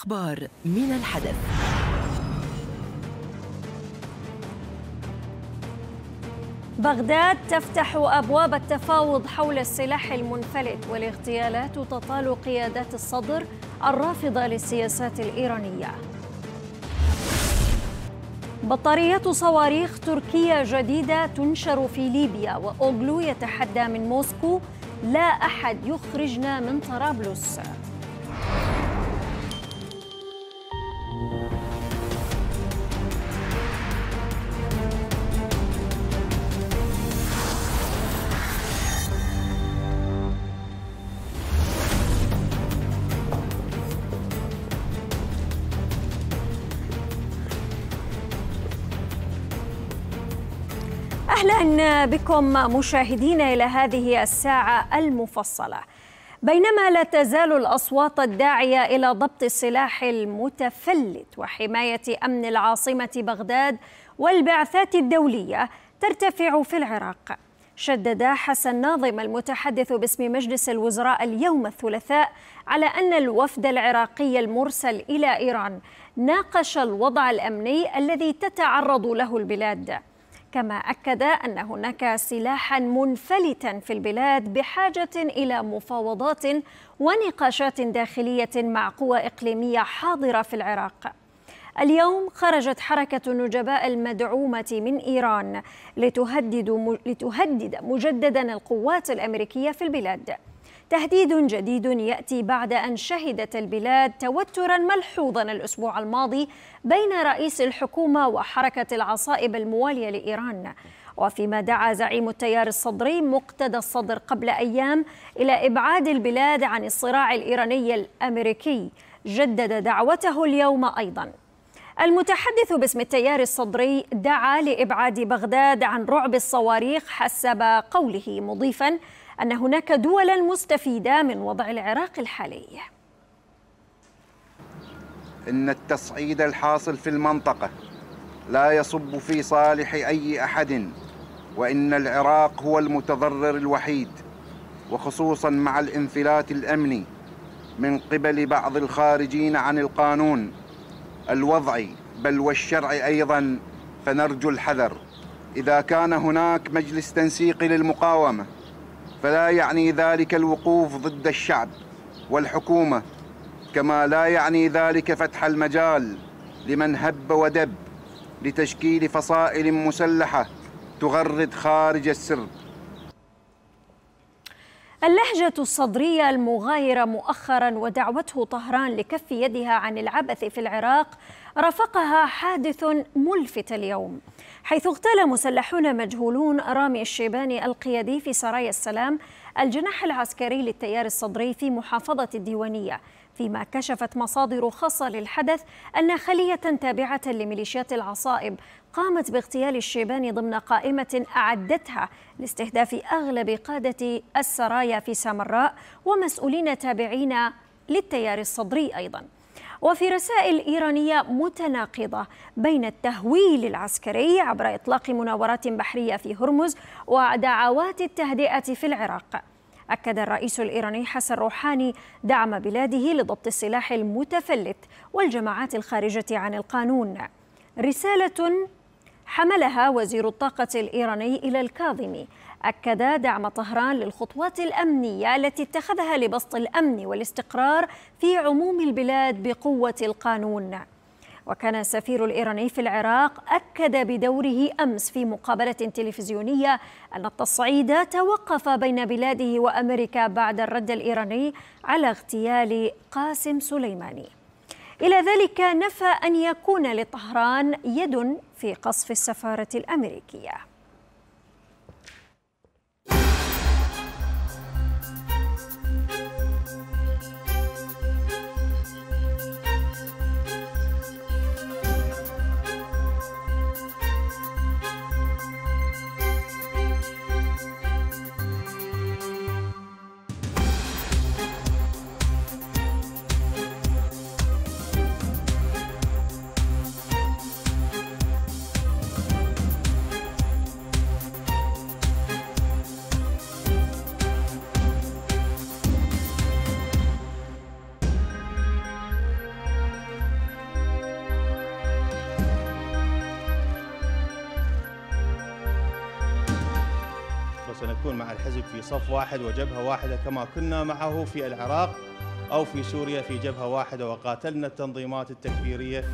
الأخبار من الحدث بغداد تفتح أبواب التفاوض حول السلاح المنفلت والاغتيالات تطال قيادات الصدر الرافضة للسياسات الإيرانية بطاريات صواريخ تركية جديدة تنشر في ليبيا وأوغلو يتحدى من موسكو لا أحد يخرجنا من طرابلس بكم مشاهدينا الى هذه الساعه المفصله بينما لا تزال الاصوات الداعيه الى ضبط السلاح المتفلت وحمايه امن العاصمه بغداد والبعثات الدوليه ترتفع في العراق شدد حسن ناظم المتحدث باسم مجلس الوزراء اليوم الثلاثاء على ان الوفد العراقي المرسل الى ايران ناقش الوضع الامني الذي تتعرض له البلاد كما أكد أن هناك سلاحا منفلتا في البلاد بحاجة إلى مفاوضات ونقاشات داخلية مع قوى إقليمية حاضرة في العراق اليوم خرجت حركة النجباء المدعومة من إيران لتهدد, لتهدد مجددا القوات الأمريكية في البلاد تهديد جديد ياتي بعد ان شهدت البلاد توترا ملحوظا الاسبوع الماضي بين رئيس الحكومه وحركه العصائب المواليه لايران وفيما دعا زعيم التيار الصدري مقتدى الصدر قبل ايام الى ابعاد البلاد عن الصراع الايراني الامريكي جدد دعوته اليوم ايضا المتحدث باسم التيار الصدري دعا لابعاد بغداد عن رعب الصواريخ حسب قوله مضيفا أن هناك دولا مستفيدة من وضع العراق الحالي إن التصعيد الحاصل في المنطقة لا يصب في صالح أي أحد وإن العراق هو المتضرر الوحيد وخصوصا مع الانفلات الأمني من قبل بعض الخارجين عن القانون الوضعي بل والشرعي أيضا فنرجو الحذر إذا كان هناك مجلس تنسيقي للمقاومة فلا يعني ذلك الوقوف ضد الشعب والحكومة كما لا يعني ذلك فتح المجال لمن هب ودب لتشكيل فصائل مسلحة تغرد خارج السرب اللهجة الصدرية المغايرة مؤخرا ودعوته طهران لكف يدها عن العبث في العراق رافقها حادث ملفت اليوم حيث اغتال مسلحون مجهولون رامي الشيباني القيادي في سرايا السلام الجناح العسكري للتيار الصدري في محافظة الديوانية فيما كشفت مصادر خاصة للحدث أن خلية تابعة لميليشيات العصائب قامت باغتيال الشيباني ضمن قائمة أعدتها لاستهداف أغلب قادة السرايا في سامراء ومسؤولين تابعين للتيار الصدري أيضاً وفي رسائل إيرانية متناقضة بين التهويل العسكري عبر إطلاق مناورات بحرية في هرمز ودعوات التهدئة في العراق أكد الرئيس الإيراني حسن روحاني دعم بلاده لضبط السلاح المتفلت والجماعات الخارجة عن القانون رسالة حملها وزير الطاقة الإيراني إلى الكاظمي أكد دعم طهران للخطوات الأمنية التي اتخذها لبسط الأمن والاستقرار في عموم البلاد بقوة القانون وكان السفير الإيراني في العراق أكد بدوره أمس في مقابلة تلفزيونية أن التصعيد توقف بين بلاده وأمريكا بعد الرد الإيراني على اغتيال قاسم سليماني إلى ذلك نفى أن يكون لطهران يد في قصف السفارة الأمريكية نكون مع الحزب في صف واحد وجبهة واحدة كما كنا معه في العراق أو في سوريا في جبهة واحدة وقاتلنا التنظيمات التكفيرية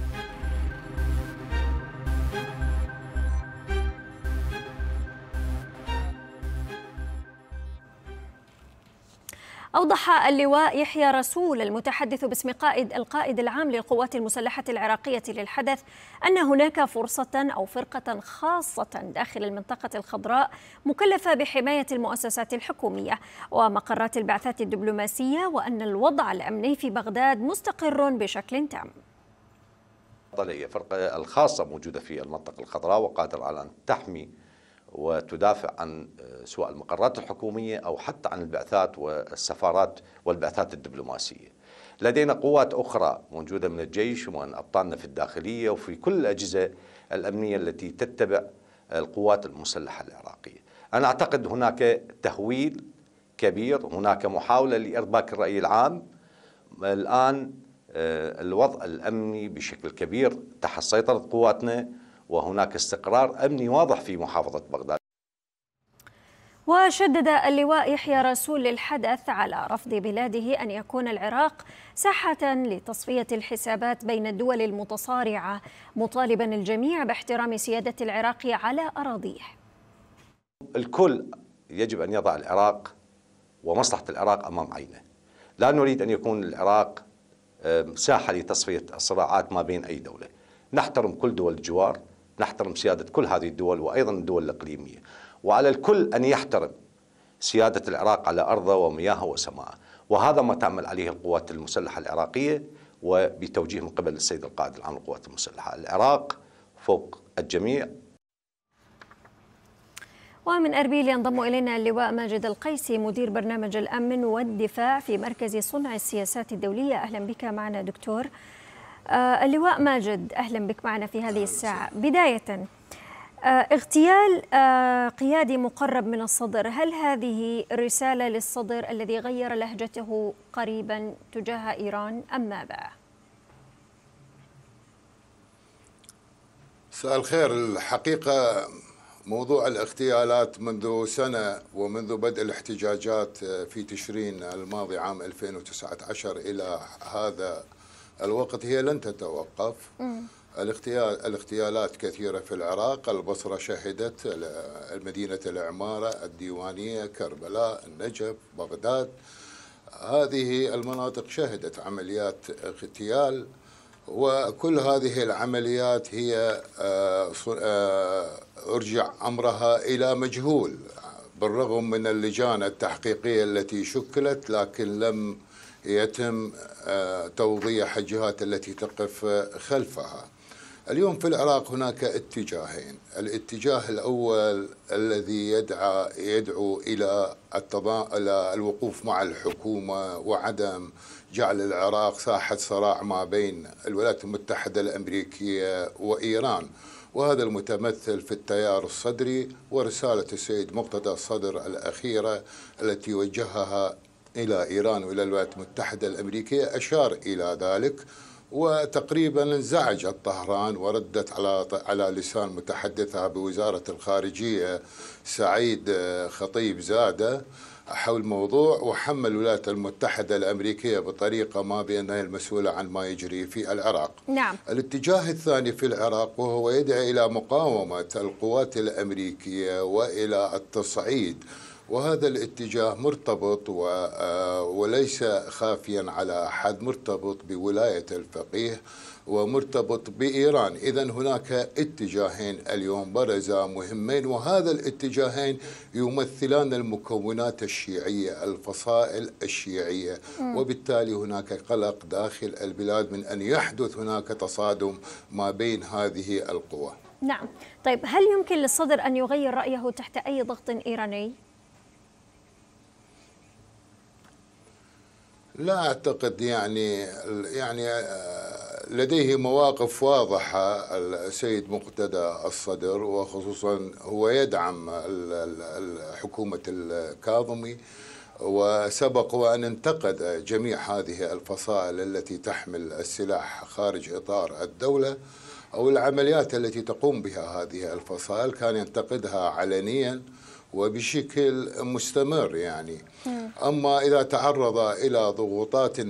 اللواء يحيى رسول المتحدث باسم قائد القائد العام للقوات المسلحة العراقية للحدث أن هناك فرصة أو فرقة خاصة داخل المنطقة الخضراء مكلفة بحماية المؤسسات الحكومية ومقرات البعثات الدبلوماسية وأن الوضع الأمني في بغداد مستقر بشكل تام الفرقة الخاصة موجودة في المنطقة الخضراء وقادرة على أن تحمي وتدافع عن آه، سواء المقرات الحكومية أو حتى عن البعثات والسفارات والبعثات الدبلوماسية لدينا قوات أخرى موجودة من الجيش ومن أبطالنا في الداخلية وفي كل الأجهزة الأمنية التي تتبع القوات المسلحة العراقية أنا أعتقد هناك تهويل كبير هناك محاولة لإرباك الرأي العام الآن آه، الوضع الأمني بشكل كبير تحت سيطرة قواتنا وهناك استقرار أمني واضح في محافظة بغداد وشدد اللواء يحيى رسول للحدث على رفض بلاده أن يكون العراق ساحة لتصفية الحسابات بين الدول المتصارعة مطالبا الجميع باحترام سيادة العراق على أراضيه الكل يجب أن يضع العراق ومصلحة العراق أمام عينه لا نريد أن يكون العراق ساحة لتصفية الصراعات ما بين أي دولة نحترم كل دول الجوار نحترم سيادة كل هذه الدول وأيضا الدول الإقليمية وعلى الكل أن يحترم سيادة العراق على أرضه ومياهه وسماءه وهذا ما تعمل عليه القوات المسلحة العراقية وبتوجيه من قبل السيد القائد العام للقوات المسلحة العراق فوق الجميع ومن أربيل ينضم إلينا اللواء ماجد القيسي مدير برنامج الأمن والدفاع في مركز صنع السياسات الدولية أهلا بك معنا دكتور آه، اللواء ماجد أهلا بك معنا في هذه الساعة بداية آه، اغتيال آه، قيادي مقرب من الصدر هل هذه رسالة للصدر الذي غير لهجته قريبا تجاه إيران أم ماذا؟ مساء الخير الحقيقة موضوع الاغتيالات منذ سنة ومنذ بدء الاحتجاجات في تشرين الماضي عام 2019 إلى هذا الوقت هي لن تتوقف الاغتيالات كثيرة في العراق البصرة شهدت مدينة العمارة الديوانية كربلاء النجف بغداد هذه المناطق شهدت عمليات اغتيال وكل هذه العمليات هي آه، آه، ارجع امرها الى مجهول بالرغم من اللجان التحقيقيه التي شكلت لكن لم يتم آه، توضيح الجهات التي تقف خلفها اليوم في العراق هناك اتجاهين الاتجاه الأول الذي يدعى يدعو إلى إلى الوقوف مع الحكومة وعدم جعل العراق ساحة صراع ما بين الولايات المتحدة الأمريكية وإيران وهذا المتمثل في التيار الصدري ورسالة السيد مقتدى الصدر الأخيرة التي وجهها إلى إيران وإلى الولايات المتحدة الأمريكية أشار إلى ذلك وتقريبا انزعجت طهران وردت على على لسان متحدثها بوزاره الخارجيه سعيد آه، خطيب زاده حول الموضوع وحمل الولايات المتحدة الأمريكية بطريقة ما بأنها المسؤولة عن ما يجري في العراق نعم. الاتجاه الثاني في العراق وهو يدعي إلى مقاومة القوات الأمريكية وإلى التصعيد وهذا الاتجاه مرتبط آه، وليس خافيا على أحد مرتبط بولاية الفقيه ومرتبط بإيران إذا هناك اتجاهين اليوم برزا مهمين وهذا الاتجاهين يمثلان المكونات الشيعية الفصائل الشيعية م. وبالتالي هناك قلق داخل البلاد من أن يحدث هناك تصادم ما بين هذه القوى نعم طيب هل يمكن للصدر أن يغير رأيه تحت أي ضغط إيراني؟ لا اعتقد يعني يعني آه، لديه مواقف واضحة السيد مقتدى الصدر وخصوصا هو يدعم حكومة الكاظمي وسبق وأن انتقد جميع هذه الفصائل التي تحمل السلاح خارج إطار الدولة أو العمليات التي تقوم بها هذه الفصائل كان ينتقدها علنياً وبشكل مستمر يعني أما إذا تعرض إلى ضغوطات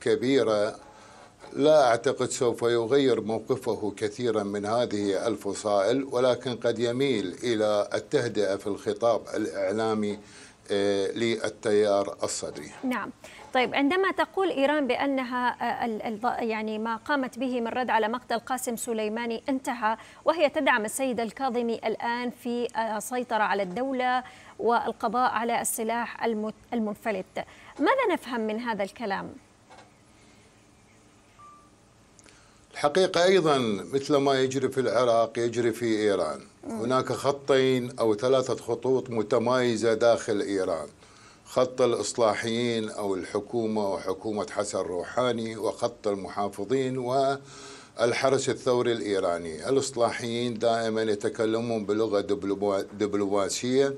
كبيرة لا أعتقد سوف يغير موقفه كثيرا من هذه الفصائل ولكن قد يميل إلى التهدئة في الخطاب الإعلامي آه، للتيار الصدري نعم طيب عندما تقول إيران بأنها آه، يعني ما قامت به من رد على مقتل قاسم سليماني انتهى وهي تدعم السيد الكاظمي الآن في السيطرة آه، على الدولة والقضاء على السلاح المنفلت ماذا نفهم من هذا الكلام؟ الحقيقة أيضا مثل ما يجري في العراق يجري في إيران هناك خطين أو ثلاثة خطوط متمايزة داخل إيران خط الإصلاحيين أو الحكومة وحكومة حسن روحاني وخط المحافظين والحرس الثوري الإيراني الإصلاحيين دائما يتكلمون بلغة دبلوماسية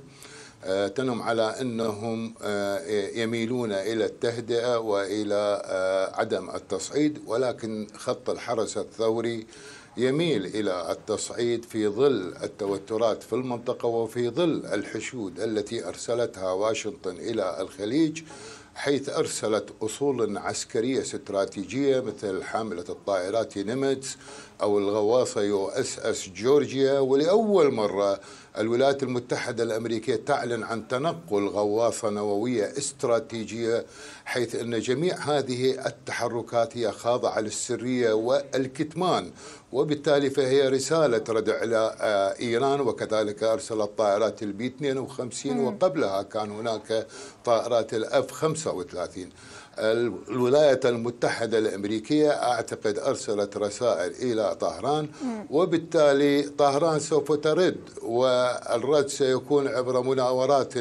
آه، تنم على أنهم آه، يميلون إلى التهدئة وإلى آه، عدم التصعيد ولكن خط الحرس الثوري يميل الى التصعيد في ظل التوترات في المنطقه وفي ظل الحشود التي ارسلتها واشنطن الى الخليج حيث ارسلت اصولا عسكريه استراتيجيه مثل حامله الطائرات نيمتس أو الغواصة يو اس اس جورجيا ولأول مرة الولايات المتحدة الأمريكية تعلن عن تنقل غواصة نووية استراتيجية حيث أن جميع هذه التحركات هي خاضعة للسرية والكتمان وبالتالي فهي رسالة ردع إلى آه، إيران وكذلك أرسلت طائرات البي 52 وقبلها كان هناك طائرات الأف 35 الولايات المتحدة الأمريكية أعتقد أرسلت رسائل إلى طهران وبالتالي طهران سوف ترد والرد سيكون عبر مناورات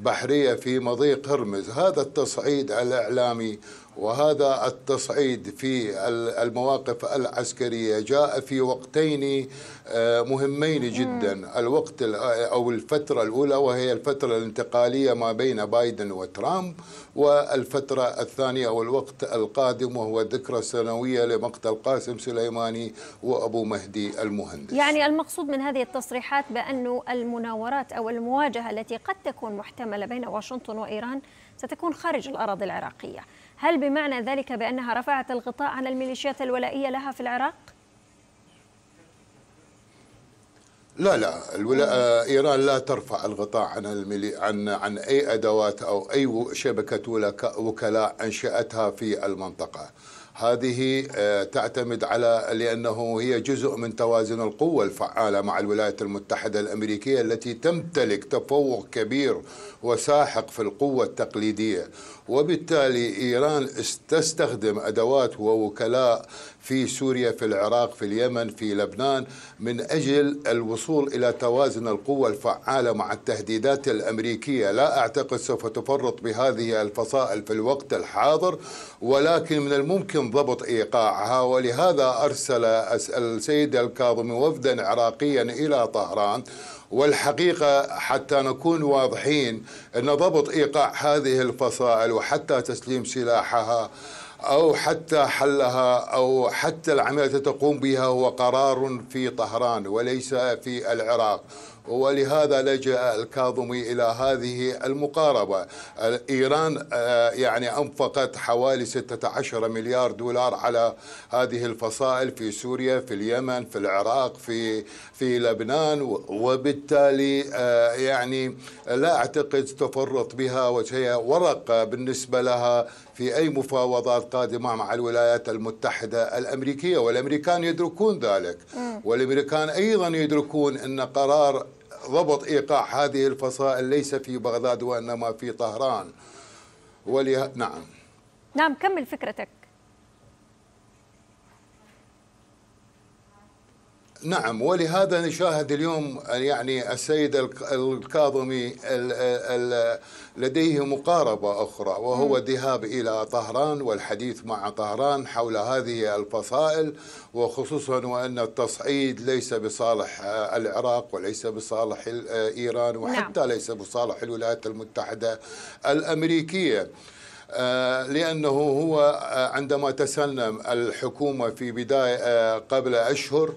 بحرية في مضيق هرمز هذا التصعيد الإعلامي وهذا التصعيد في المواقف العسكرية جاء في وقتين آه، مهمين جدا الوقت أو الفترة الأولى وهي الفترة الانتقالية ما بين بايدن وترامب والفترة الثانية أو الوقت القادم وهو الذكرى السنوية لمقتل قاسم سليماني وأبو مهدي المهندس يعني المقصود من هذه التصريحات بأن المناورات أو المواجهة التي قد تكون محتملة بين واشنطن وإيران ستكون خارج الأراضي العراقية هل بمعنى ذلك بأنها رفعت الغطاء عن الميليشيات الولائية لها في العراق؟ لا لا الولا... ايران لا ترفع الغطاء عن الملي... عن عن اي ادوات او اي شبكه وكلاء انشاتها في المنطقه. هذه آه، تعتمد على لأنه هي جزء من توازن القوة الفعالة مع الولايات المتحدة الأمريكية التي تمتلك تفوق كبير وساحق في القوة التقليدية وبالتالي إيران تستخدم أدوات ووكلاء في سوريا في العراق في اليمن في لبنان من أجل الوصول إلى توازن القوة الفعالة مع التهديدات الأمريكية لا أعتقد سوف تفرط بهذه الفصائل في الوقت الحاضر ولكن من الممكن ضبط إيقاعها ولهذا أرسل السيد الكاظمي وفدا عراقيا إلى طهران والحقيقة حتى نكون واضحين أن ضبط إيقاع هذه الفصائل وحتى تسليم سلاحها أو حتى حلها أو حتى العملية تقوم بها هو قرار في طهران وليس في العراق ولهذا لجأ الكاظمي إلى هذه المقاربة إيران آه، يعني أنفقت حوالي 16 مليار دولار على هذه الفصائل في سوريا في اليمن في العراق في في لبنان وبالتالي آه، يعني لا أعتقد تفرط بها وهي ورقة بالنسبة لها في أي مفاوضات قادمة مع الولايات المتحدة الأمريكية والأمريكان يدركون ذلك والأمريكان أيضا يدركون أن قرار ضبط إيقاع هذه الفصائل ليس في بغداد وإنما في طهران ولي... نعم نعم كمل فكرتك نعم ولهذا نشاهد اليوم يعني السيد الكاظمي لديه مقاربة أخرى وهو الذهاب إلى طهران والحديث مع طهران حول هذه الفصائل وخصوصا وأن التصعيد ليس بصالح آه، العراق وليس بصالح آه، إيران نعم. وحتى ليس بصالح الولايات المتحدة الأمريكية آه، لأنه هو عندما تسلم الحكومة في بداية قبل أشهر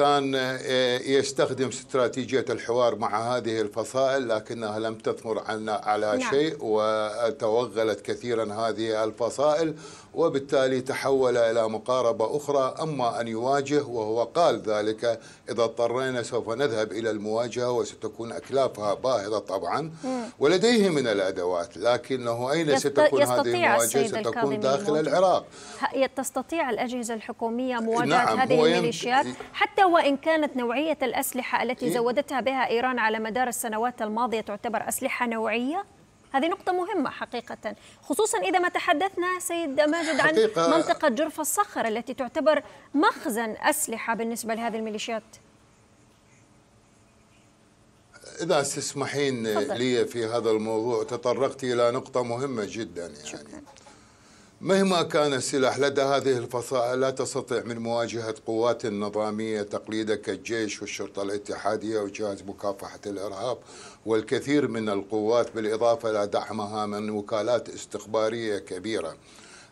كان آه، يستخدم استراتيجية الحوار مع هذه الفصائل لكنها لم تثمر على نعم. شيء وتوغلت كثيرا هذه الفصائل وبالتالي تحول إلى مقاربة أخرى أما أن يواجه وهو قال ذلك إذا اضطرينا سوف نذهب إلى المواجهة وستكون أكلافها باهظة طبعا ولديه من الأدوات لكنه أين ستكون هذه المواجهة ستكون داخل العراق تستطيع الأجهزة الحكومية نعم، مواجهة نعم هذه الميليشيات حتى وإن كانت نوعية الأسلحة التي إيه؟ زودتها بها إيران على مدار السنوات الماضية تعتبر أسلحة نوعية هذه نقطة مهمة حقيقة خصوصا إذا ما تحدثنا سيد ماجد عن منطقة جرف الصخر التي تعتبر مخزن أسلحة بالنسبة لهذه الميليشيات إذا تسمحين لي في هذا الموضوع تطرقت إلى نقطة مهمة جدا يعني شكرا. مهما كان السلاح لدى هذه الفصائل لا تستطيع من مواجهة قوات نظامية تقليدة كالجيش والشرطة الاتحادية وجهاز مكافحة الإرهاب والكثير من القوات بالإضافة إلى دعمها من وكالات استخبارية كبيرة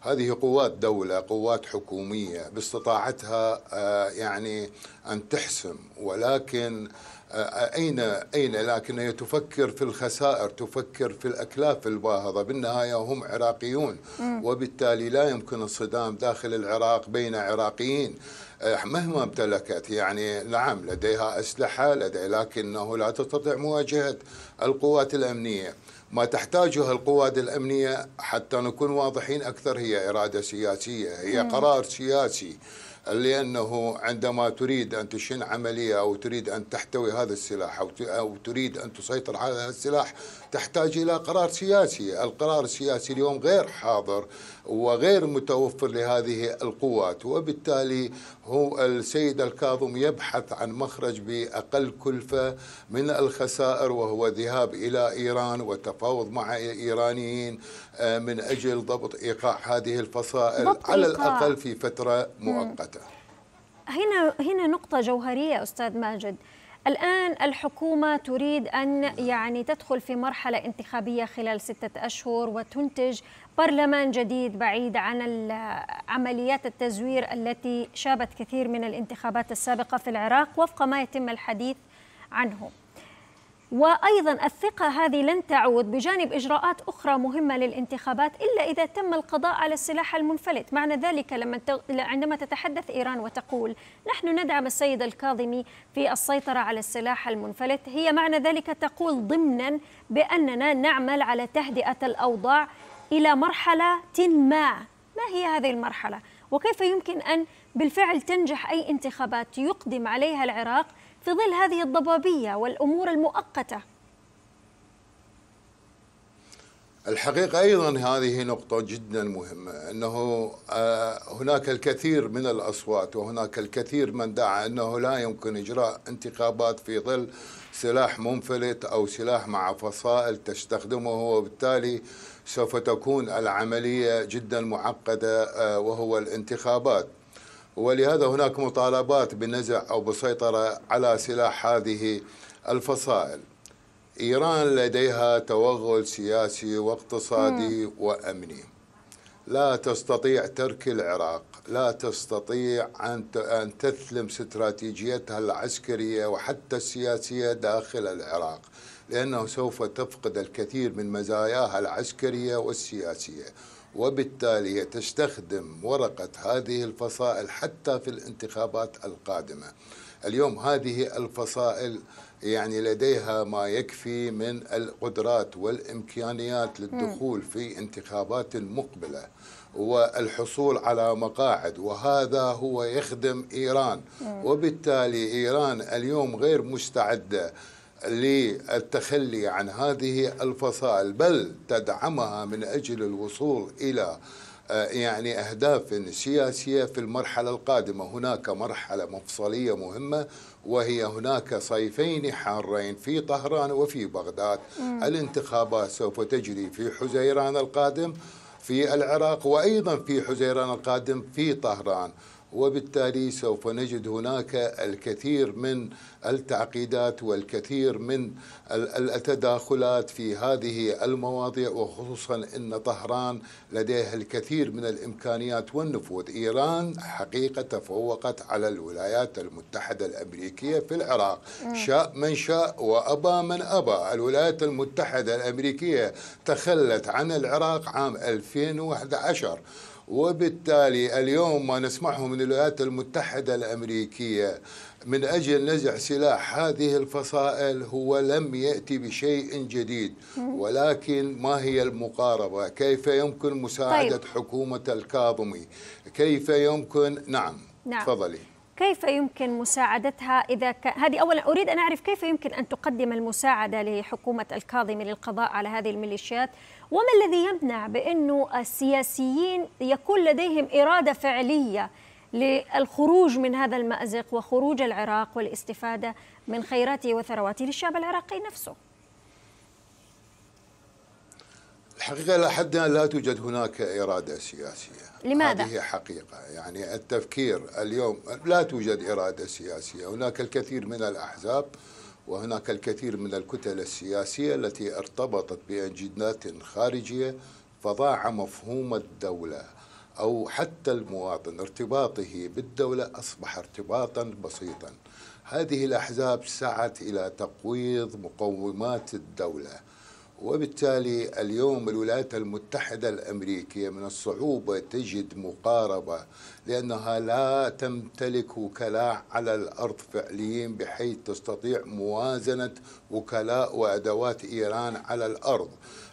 هذه قوات دولة قوات حكومية باستطاعتها آه، يعني أن تحسم ولكن أين أين لكن هي تفكر في الخسائر تفكر في الأكلاف الباهظة بالنهاية هم عراقيون وبالتالي لا يمكن الصدام داخل العراق بين عراقيين آه، مهما امتلكت يعني نعم لديها أسلحة لدي لكنه لا تستطيع مواجهة القوات الأمنية ما تحتاجه القوات الأمنية حتى نكون واضحين أكثر هي إرادة سياسية هي قرار سياسي لأنه عندما تريد أن تشن عملية أو تريد أن تحتوي هذا السلاح أو تريد أن تسيطر على هذا السلاح تحتاج إلى قرار سياسي القرار السياسي اليوم غير حاضر وغير متوفر لهذه القوات وبالتالي هو السيد الكاظم يبحث عن مخرج بأقل كلفة من الخسائر وهو الذهاب إلى إيران والتفاوض مع إيرانيين آه، من أجل ضبط إيقاع هذه الفصائل على الأقل في فترة مؤقتة هنا هنا نقطة جوهرية أستاذ ماجد الآن الحكومة تريد أن يعني تدخل في مرحلة انتخابية خلال ستة أشهر وتنتج برلمان جديد بعيد عن عمليات التزوير التي شابت كثير من الانتخابات السابقة في العراق وفق ما يتم الحديث عنه وايضا الثقه هذه لن تعود بجانب اجراءات اخرى مهمه للانتخابات الا اذا تم القضاء على السلاح المنفلت، معنى ذلك لما عندما تتحدث ايران وتقول نحن ندعم السيد الكاظمي في السيطره على السلاح المنفلت، هي معنى ذلك تقول ضمنا باننا نعمل على تهدئه الاوضاع الى مرحله ما، ما هي هذه المرحله؟ وكيف يمكن ان بالفعل تنجح اي انتخابات يقدم عليها العراق في ظل هذه الضبابية والأمور المؤقتة الحقيقة أيضا هذه نقطة جدا مهمة أنه آه، هناك الكثير من الأصوات وهناك الكثير من دعا أنه لا يمكن إجراء انتخابات في ظل سلاح منفلت أو سلاح مع فصائل تستخدمه وبالتالي سوف تكون العملية جدا معقدة آه، وهو الانتخابات ولهذا هناك مطالبات بالنزع أو بالسيطرة على سلاح هذه الفصائل إيران لديها توغل سياسي واقتصادي م. وأمني لا تستطيع ترك العراق لا تستطيع أن تثلم استراتيجيتها العسكرية وحتى السياسية داخل العراق لأنه سوف تفقد الكثير من مزاياها العسكرية والسياسية وبالتالي تستخدم ورقة هذه الفصائل حتى في الانتخابات القادمة اليوم هذه الفصائل يعني لديها ما يكفي من القدرات والامكانيات للدخول في انتخابات مقبله والحصول على مقاعد وهذا هو يخدم ايران وبالتالي ايران اليوم غير مستعده للتخلي عن هذه الفصائل بل تدعمها من اجل الوصول الى آه، يعني اهداف سياسيه في المرحله القادمه، هناك مرحله مفصليه مهمه وهي هناك صيفين حارين في طهران وفي بغداد، الانتخابات سوف تجري في حزيران القادم في العراق وايضا في حزيران القادم في طهران. وبالتالي سوف نجد هناك الكثير من التعقيدات والكثير من التداخلات في هذه المواضيع وخصوصا ان طهران لديها الكثير من الامكانيات والنفوذ، ايران حقيقه تفوقت على الولايات المتحده الامريكيه في العراق، شاء من شاء وابى من ابى، الولايات المتحده الامريكيه تخلت عن العراق عام 2011 وبالتالي اليوم ما نسمعه من الولايات المتحدة الأمريكية من أجل نزع سلاح هذه الفصائل هو لم يأتي بشيء جديد ولكن ما هي المقاربة كيف يمكن مساعدة طيب. حكومة الكاظمي كيف يمكن نعم, نعم. تفضلي كيف يمكن مساعدتها إذا ك... هذه أولا أريد أن أعرف كيف يمكن أن تقدم المساعدة لحكومة الكاظمي للقضاء على هذه الميليشيات وما الذي يمنع بأنه السياسيين يكون لديهم إرادة فعلية للخروج من هذا المأزق وخروج العراق والاستفادة من خيراته وثرواته للشعب العراقي نفسه الحقيقة إلى حد لا توجد هناك إرادة سياسية لماذا؟ هذه حقيقة يعني التفكير اليوم لا توجد إرادة سياسية هناك الكثير من الأحزاب وهناك الكثير من الكتل السياسية التي ارتبطت بإنجدات خارجية فضاع مفهوم الدولة أو حتى المواطن ارتباطه بالدولة أصبح ارتباطا بسيطا هذه الأحزاب سعت إلى تقويض مقومات الدولة وبالتالي اليوم الولايات المتحدة الأمريكية من الصعوبة تجد مقاربة لأنها لا تمتلك وكلاء على الأرض فعليين بحيث تستطيع موازنة وكلاء وأدوات إيران على الأرض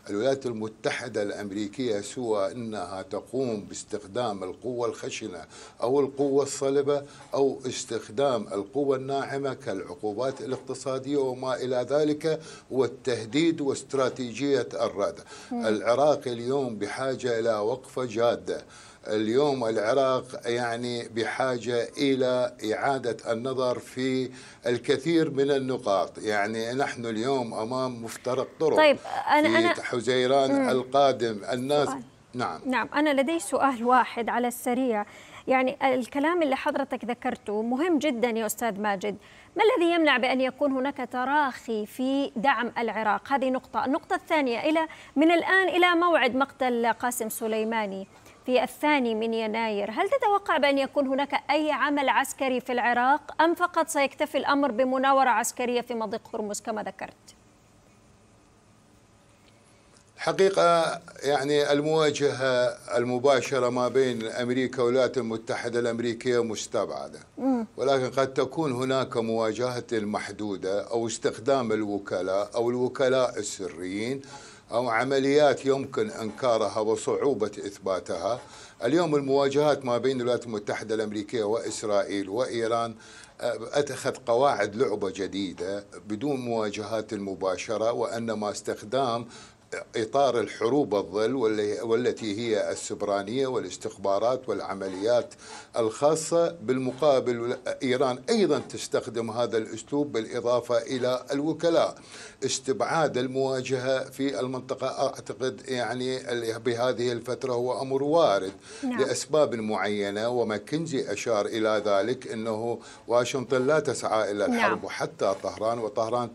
الولايات المتحدة الأمريكية سوى أنها تقوم باستخدام القوة الخشنة أو القوة الصلبة أو استخدام القوة الناعمة كالعقوبات الاقتصادية وما إلى ذلك والتهديد واستراتيجية الرد العراق اليوم بحاجة إلى وقفة جادة اليوم العراق يعني بحاجة إلى إعادة النظر في الكثير من النقاط يعني نحن اليوم أمام مفترق طرق طيب أنا في أنا حزيران مم. القادم الناس سؤال. نعم نعم أنا لدي سؤال واحد على السريع يعني الكلام اللي حضرتك ذكرته مهم جدا يا أستاذ ماجد ما الذي يمنع بأن يكون هناك تراخي في دعم العراق هذه نقطة النقطة الثانية إلى من الآن إلى موعد مقتل قاسم سليماني في الثاني من يناير هل تتوقع بأن يكون هناك أي عمل عسكري في العراق أم فقط سيكتفي الأمر بمناورة عسكرية في مضيق هرمز كما ذكرت حقيقة يعني المواجهة المباشرة ما بين أمريكا والولايات المتحدة الأمريكية مستبعدة ولكن قد تكون هناك مواجهة محدودة أو استخدام الوكلاء أو الوكلاء السريين أو عمليات يمكن إنكارها وصعوبة إثباتها اليوم المواجهات ما بين الولايات المتحدة الأمريكية وإسرائيل وإيران آه، أتخذ قواعد لعبة جديدة بدون مواجهات مباشرة وإنما استخدام إطار الحروب الظل والتي هي السبرانية والاستخبارات والعمليات الخاصة بالمقابل إيران أيضا تستخدم هذا الأسلوب بالإضافة إلى الوكلاء استبعاد المواجهة في المنطقة أعتقد يعني بهذه الفترة هو أمر وارد نعم. لأسباب معينة وماكنزي أشار إلى ذلك أنه واشنطن لا تسعى إلى الحرب نعم. وحتى طهران وطهران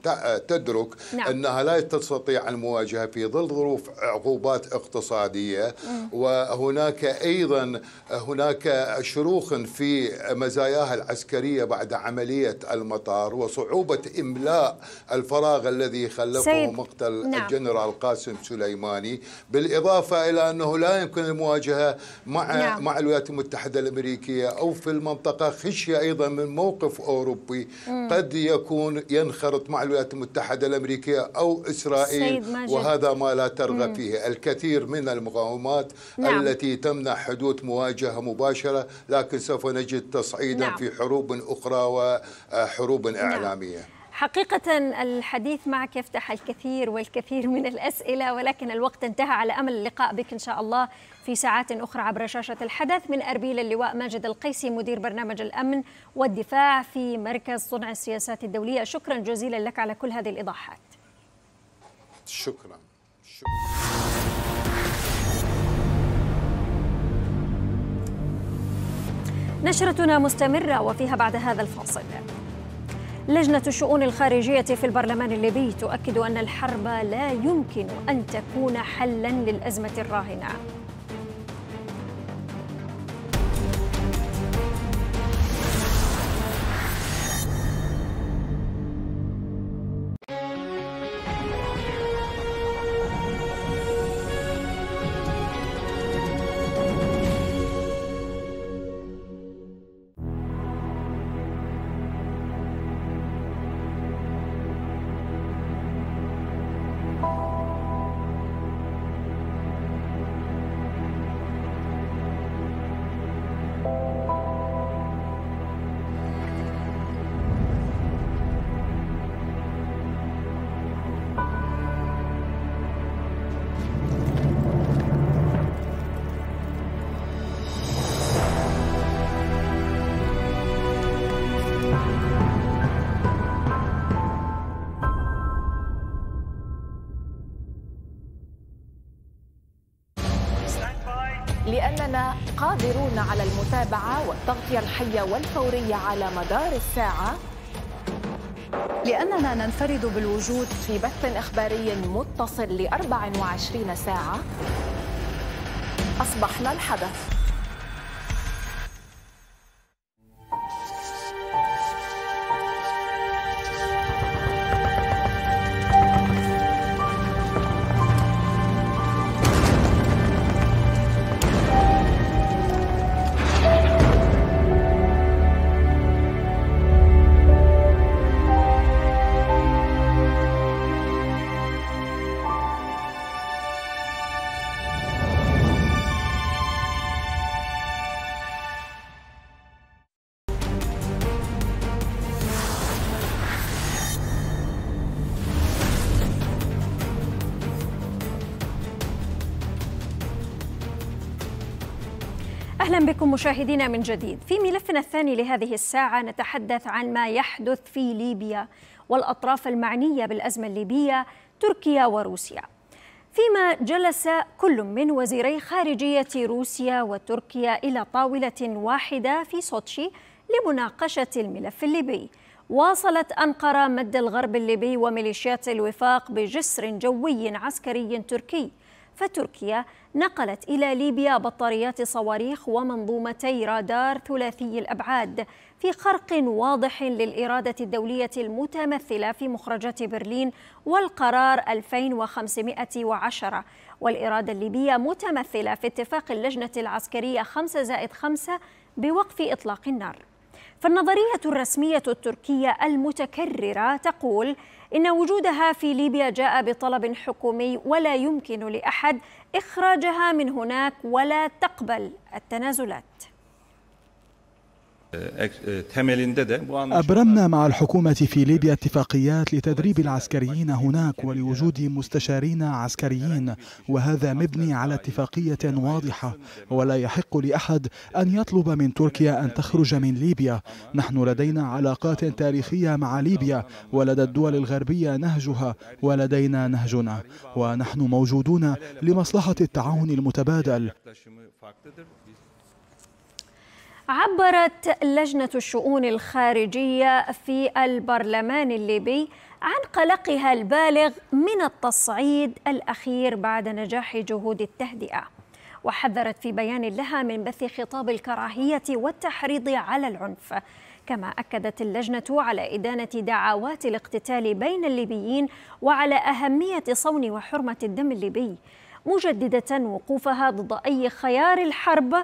تدرك نعم. أنها لا تستطيع المواجهة في ظل ظروف عقوبات اقتصادية وهناك أيضا هناك شروخ في مزاياها العسكرية بعد عملية المطار وصعوبة إملاء الفراغ الذي خلفه مقتل نعم. الجنرال قاسم سليماني بالإضافة إلى أنه لا يمكن المواجهة مع نعم. مع الولايات المتحدة الأمريكية أو في المنطقة خشية أيضا من موقف أوروبي قد يكون ينخرط مع الولايات المتحدة الأمريكية أو إسرائيل وهذا ما لا ترغب فيه الكثير من المقاومات نعم. التي تمنع حدوث مواجهة مباشرة لكن سوف نجد تصعيدا نعم. في حروب أخرى وحروب نعم. إعلامية نعم. حقيقة الحديث معك يفتح الكثير والكثير من الأسئلة ولكن الوقت انتهى على أمل اللقاء بك إن شاء الله في ساعات أخرى عبر شاشة الحدث من أربيل اللواء ماجد القيسي مدير برنامج الأمن والدفاع في مركز صنع السياسات الدولية شكرا جزيلا لك على كل هذه الإيضاحات شكرا نشرتنا مستمرة وفيها بعد هذا الفاصل لجنة الشؤون الخارجية في البرلمان الليبي تؤكد أن الحرب لا يمكن أن تكون حلا للأزمة الراهنة المتابعة والتغطية الحية والفورية على مدار الساعة لأننا ننفرد بالوجود في بث إخباري متصل ل 24 ساعة أصبحنا الحدث اهلا بكم مشاهدينا من جديد في ملفنا الثاني لهذه الساعه نتحدث عن ما يحدث في ليبيا والاطراف المعنيه بالازمه الليبيه تركيا وروسيا فيما جلس كل من وزيري خارجيه روسيا وتركيا الى طاوله واحده في سوتشي لمناقشه الملف الليبي واصلت انقره مد الغرب الليبي وميليشيات الوفاق بجسر جوي عسكري تركي فتركيا نقلت إلى ليبيا بطاريات صواريخ ومنظومتي رادار ثلاثي الأبعاد في خرق واضح للإرادة الدولية المتمثلة في مخرجات برلين والقرار 2510 والإرادة الليبية متمثلة في اتفاق اللجنة العسكرية 5 زائد 5 بوقف إطلاق النار فالنظرية الرسمية التركية المتكررة تقول إن وجودها في ليبيا جاء بطلب حكومي ولا يمكن لأحد إخراجها من هناك ولا تقبل التنازلات أه، أه، أبرمنا مع الحكومة في ليبيا اتفاقيات لتدريب العسكريين هناك ولوجود مستشارين عسكريين وهذا مبني على اتفاقية واضحة ولا يحق لأحد أن يطلب من تركيا أن تخرج من ليبيا نحن لدينا علاقات تاريخية مع ليبيا ولدى الدول الغربية نهجها ولدينا نهجنا ونحن موجودون لمصلحة التعاون المتبادل عبرت لجنة الشؤون الخارجية في البرلمان الليبي عن قلقها البالغ من التصعيد الأخير بعد نجاح جهود التهدئة وحذرت في بيان لها من بث خطاب الكراهية والتحريض على العنف كما أكدت اللجنة على إدانة دعوات الاقتتال بين الليبيين وعلى أهمية صون وحرمة الدم الليبي مجددة وقوفها ضد أي خيار الحرب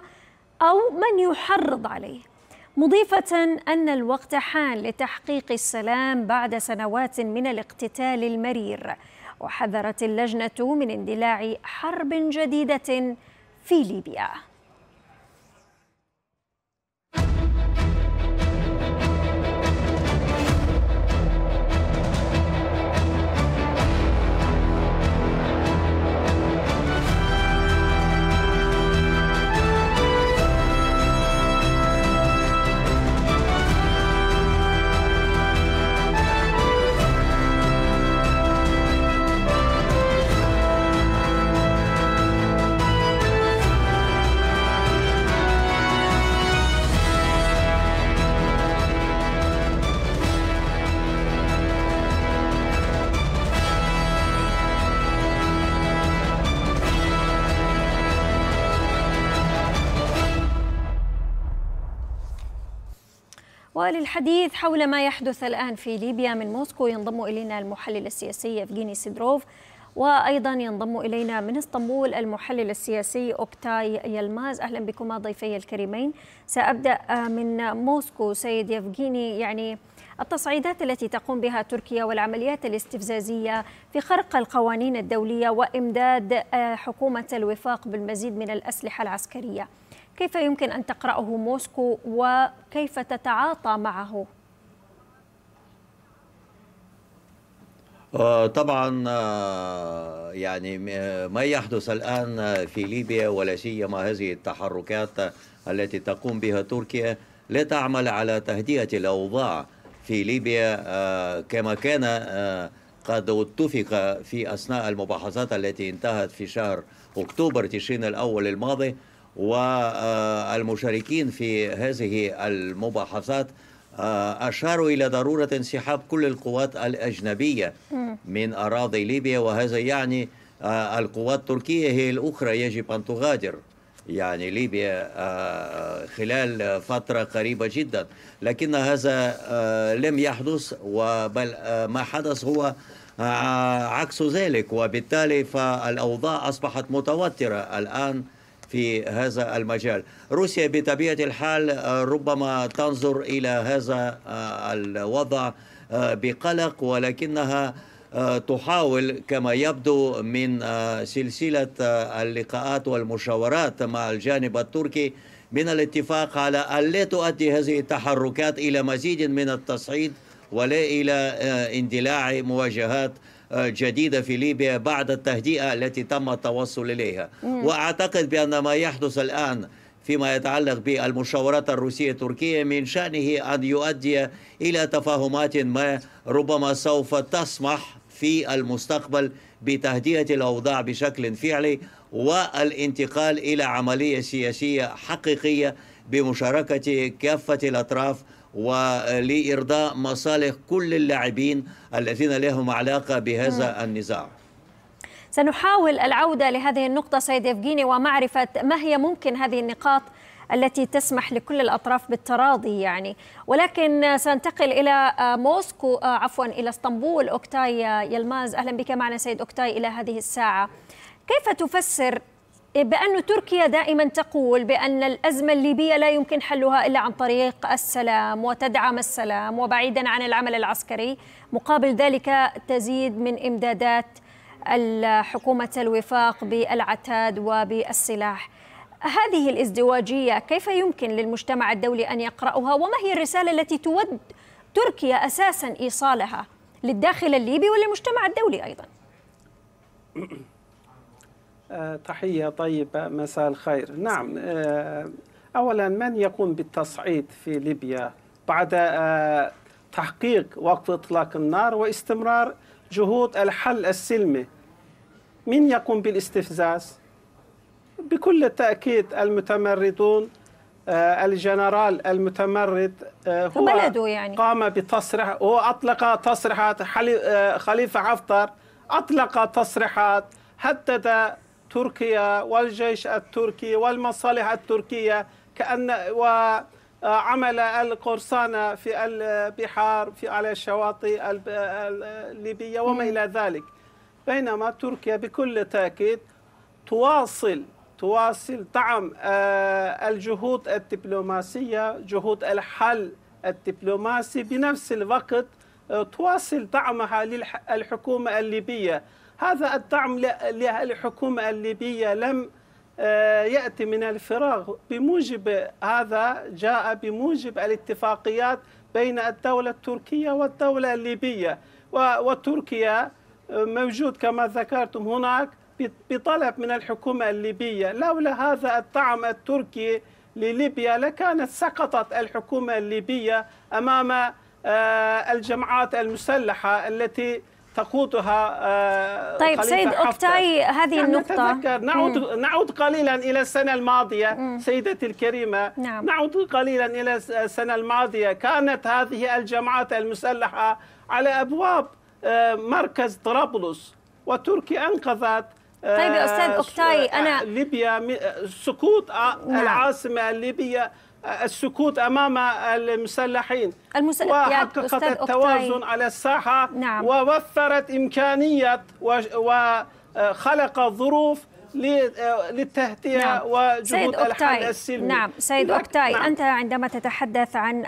أو من يحرض عليه مضيفة أن الوقت حان لتحقيق السلام بعد سنوات من الاقتتال المرير وحذرت اللجنة من اندلاع حرب جديدة في ليبيا وللحديث حول ما يحدث الآن في ليبيا من موسكو ينضم إلينا المحلل السياسي يفغيني سيدروف وأيضا ينضم إلينا من اسطنبول المحلل السياسي أوكتاي يلماز أهلا بكما ضيفي الكريمين سأبدأ من موسكو سيد يفغيني يعني التصعيدات التي تقوم بها تركيا والعمليات الاستفزازية في خرق القوانين الدولية وإمداد حكومة الوفاق بالمزيد من الأسلحة العسكرية كيف يمكن أن تقرأه موسكو وكيف تتعاطى معه؟ آه، طبعا آه، يعني آه، ما يحدث الآن في ليبيا ولا سيما هذه التحركات التي تقوم بها تركيا لا تعمل على تهدئة الأوضاع في ليبيا كما كان قد اتفق في أثناء المباحثات التي انتهت في شهر أكتوبر تشرين الأول الماضي والمشاركين في هذه المباحثات آه، أشاروا إلى ضرورة انسحاب كل القوات الأجنبية من أراضي ليبيا وهذا يعني آه، القوات التركية هي الأخرى يجب أن تغادر يعني ليبيا آه، خلال فترة قريبة جدا لكن هذا لم يحدث وبل ما حدث هو عكس ذلك وبالتالي فالأوضاع أصبحت متوترة الآن في هذا المجال روسيا بطبيعة الحال آه، ربما تنظر إلى هذا آه، الوضع آه، بقلق ولكنها تحاول كما يبدو من سلسلة اللقاءات والمشاورات مع الجانب التركي من الاتفاق على أن لا تؤدي هذه التحركات إلى مزيد من التصعيد ولا إلى اندلاع مواجهات جديدة في ليبيا بعد التهدئة التي تم التوصل إليها وأعتقد بأن ما يحدث الآن فيما يتعلق بالمشاورات الروسية التركية من شأنه أن يؤدي إلى تفاهمات ما ربما سوف تسمح في المستقبل بتهدئة الأوضاع بشكل فعلي والانتقال إلى عملية سياسية حقيقية بمشاركة كافة الأطراف ولإرضاء مصالح كل اللاعبين الذين لهم علاقة بهذا النزاع سنحاول العودة لهذه النقطة سيد يفجيني ومعرفة ما هي ممكن هذه النقاط التي تسمح لكل الأطراف بالتراضي يعني ولكن سننتقل إلى موسكو آه، عفوا إلى اسطنبول أوكتاي آه، يلماز أهلا بك معنا سيد أوكتاي إلى هذه الساعة كيف تفسر بأن تركيا دائما تقول بأن الأزمة الليبية لا يمكن حلها إلا عن طريق السلام وتدعم السلام وبعيدا عن العمل العسكري مقابل ذلك تزيد من إمدادات حكومة الوفاق بالعتاد وبالسلاح هذه الازدواجية كيف يمكن للمجتمع الدولي أن يقرأها وما هي الرسالة التي تود تركيا أساسا إيصالها للداخل الليبي وللمجتمع الدولي أيضا آه، تحية طيبة مساء الخير نعم آه، أولا من يقوم بالتصعيد في ليبيا بعد آه، تحقيق وقف إطلاق النار واستمرار جهود الحل السلمي من يقوم بالاستفزاز بكل تأكيد المتمردون الجنرال المتمرد هو بلده يعني. قام بتصريح هو أطلق تصريحات خليفة حفتر أطلق تصريحات هدد تركيا والجيش التركي والمصالح التركية كأن وعمل القرصان في البحار في على الشواطئ الليبية وما إلى ذلك بينما تركيا بكل تأكيد تواصل تواصل دعم آه، الجهود الدبلوماسية جهود الحل الدبلوماسي بنفس الوقت آه، تواصل دعمها للحكومة الليبية هذا الدعم للحكومة الليبية لم آه، يأتي من الفراغ بموجب هذا جاء بموجب الاتفاقيات بين الدولة التركية والدولة الليبية وتركيا آه، موجود كما ذكرتم هناك بطلب من الحكومة الليبية لولا هذا الدعم التركي لليبيا لكانت سقطت الحكومة الليبية أمام آه، الجماعات المسلحة التي تقودها آه، طيب سيد اوكتاي هذه نعم، النقطة نتذكر نعود مم. نعود قليلا إلى السنة الماضية مم. سيدتي الكريمة نعم. نعود قليلا إلى السنة الماضية كانت هذه الجماعات المسلحة على أبواب آه، مركز طرابلس وتركيا أنقذت آه، طيب يا أستاذ أوكتاي أنا ليبيا سقوط نعم. العاصمة الليبية السكوت امام المسلحين وحققت التوازن على الساحه نعم. ووفرت امكانيه وخلق ظروف للتهدئه نعم. وجهود الحل السلمي نعم سيد أكتاي نعم. أنت عندما تتحدث عن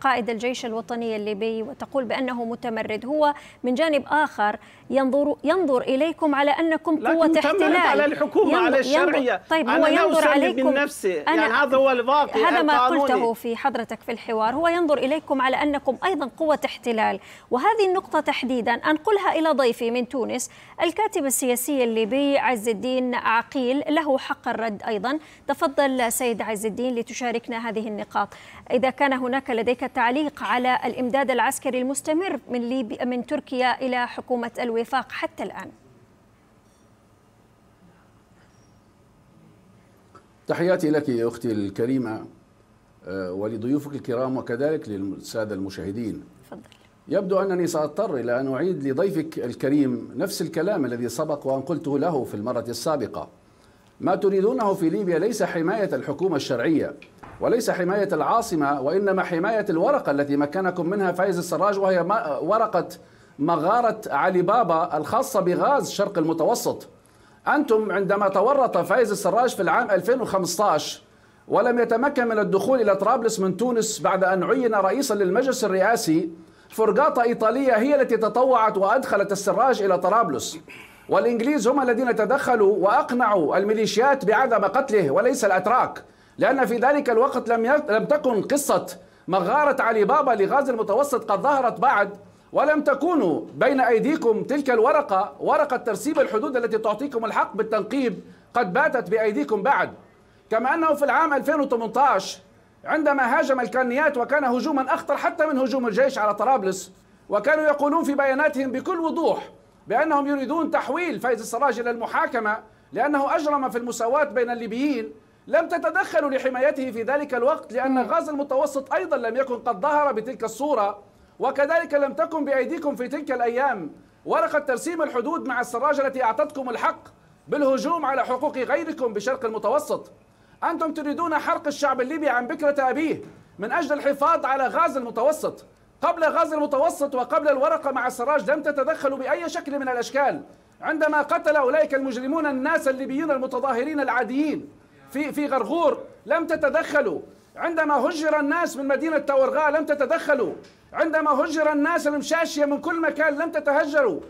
قائد الجيش الوطني الليبي وتقول بأنه متمرد هو من جانب آخر ينظر ينظر اليكم على انكم قوه احتلال على الحكومه ينظر على الشرعيه طيب هو ينظر عليكم بنفسي يعني أنا يعني هذا هو الباقي هذا ما قلته في حضرتك في الحوار هو ينظر اليكم على انكم ايضا قوه احتلال وهذه النقطه تحديدا انقلها الى ضيفي من تونس الكاتب السياسي الليبي عز الدين عقيل له حق الرد ايضا تفضل سيد عز الدين لتشاركنا هذه النقاط إذا كان هناك لديك تعليق على الإمداد العسكري المستمر من, ليبيا من تركيا إلى حكومة الوفاق حتى الآن تحياتي لك يا أختي الكريمة آه، ولضيوفك الكرام وكذلك للسادة المشاهدين فضل. يبدو أنني سأضطر إلى أن أعيد لضيفك الكريم نفس الكلام الذي سبق وأن قلته له في المرة السابقة ما تريدونه في ليبيا ليس حماية الحكومة الشرعية وليس حماية العاصمة وإنما حماية الورقة التي مكنكم منها فايز السراج وهي ورقة مغارة علي بابا الخاصة بغاز شرق المتوسط أنتم عندما تورط فايز السراج في العام 2015 ولم يتمكن من الدخول إلى طرابلس من تونس بعد أن عين رئيسا للمجلس الرئاسي فرقاطة إيطالية هي التي تطوعت وأدخلت السراج إلى طرابلس والإنجليز هم الذين تدخلوا وأقنعوا الميليشيات بعدم قتله وليس الأتراك لأن في ذلك الوقت لم لم تكن قصة مغارة علي بابا لغاز المتوسط قد ظهرت بعد ولم تكونوا بين أيديكم تلك الورقة ورقة ترسيب الحدود التي تعطيكم الحق بالتنقيب قد باتت بأيديكم بعد كما أنه في العام 2018 عندما هاجم الكنيات وكان هجوما أخطر حتى من هجوم الجيش على طرابلس وكانوا يقولون في بياناتهم بكل وضوح بأنهم يريدون تحويل فايز السراج إلى المحاكمة لأنه أجرم في المساواة بين الليبيين لم تتدخلوا لحمايته في ذلك الوقت لأن غاز المتوسط أيضا لم يكن قد ظهر بتلك الصورة وكذلك لم تكن بأيديكم في تلك الأيام ورقة ترسيم الحدود مع السراج التي أعطتكم الحق بالهجوم على حقوق غيركم بشرق المتوسط أنتم تريدون حرق الشعب الليبي عن بكرة أبيه من أجل الحفاظ على غاز المتوسط قبل غاز المتوسط وقبل الورقة مع السراج لم تتدخلوا بأي شكل من الأشكال عندما قتل أولئك المجرمون الناس الليبيين المتظاهرين العاديين في في غرغور لم تتدخلوا عندما هجر الناس من مدينة تورغاء لم تتدخلوا عندما هجر الناس المشاشية من كل مكان لم تتهجروا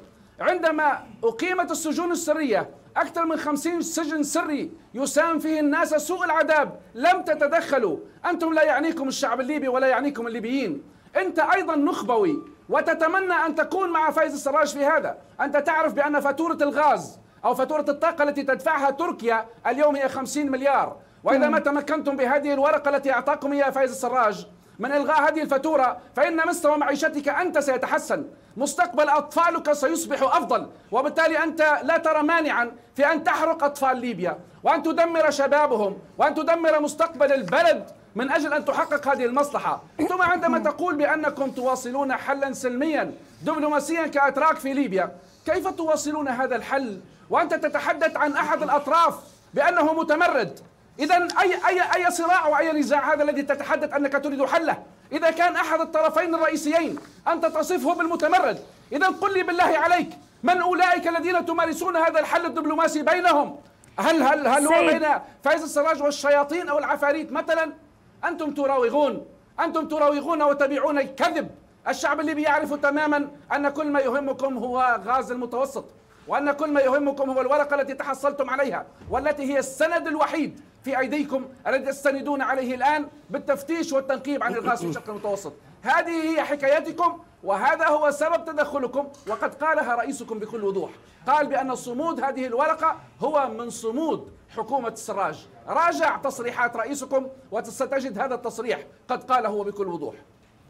عندما أقيمت السجون السرية أكثر من خمسين سجن سري يسام فيه الناس سوء العذاب لم تتدخلوا أنتم لا يعنيكم الشعب الليبي ولا يعنيكم الليبيين أنت أيضا نخبوي وتتمنى أن تكون مع فايز السراج في هذا أنت تعرف بأن فاتورة الغاز أو فاتورة الطاقة التي تدفعها تركيا اليوم هي 50 مليار وإذا ما تمكنتم بهذه الورقة التي أعطاكم إياها فايز السراج من إلغاء هذه الفاتورة فإن مستوى معيشتك أنت سيتحسن مستقبل أطفالك سيصبح أفضل وبالتالي أنت لا ترى مانعا في أن تحرق أطفال ليبيا وأن تدمر شبابهم وأن تدمر مستقبل البلد من أجل أن تحقق هذه المصلحة ثم عندما تقول بأنكم تواصلون حلا سلميا دبلوماسيا كأتراك في ليبيا كيف تواصلون هذا الحل وأنت تتحدث عن أحد الأطراف بأنه متمرد إذا أي أي أي صراع وأي نزاع هذا الذي تتحدث أنك تريد حله إذا كان أحد الطرفين الرئيسيين أنت تصفه بالمتمرد إذا قل لي بالله عليك من أولئك الذين تمارسون هذا الحل الدبلوماسي بينهم هل هل هل هو بين فايز السراج والشياطين أو العفاريت مثلا أنتم تراوغون أنتم تراوغون وتبيعون الكذب الشعب الليبي يعرف تماما أن كل ما يهمكم هو غاز المتوسط وأن كل ما يهمكم هو الورقة التي تحصلتم عليها والتي هي السند الوحيد في أيديكم الذي تستندون عليه الآن بالتفتيش والتنقيب عن الغاز في الشرق المتوسط هذه هي حكايتكم وهذا هو سبب تدخلكم وقد قالها رئيسكم بكل وضوح قال بأن صمود هذه الورقة هو من صمود حكومة السراج راجع تصريحات رئيسكم وستجد هذا التصريح قد قاله بكل وضوح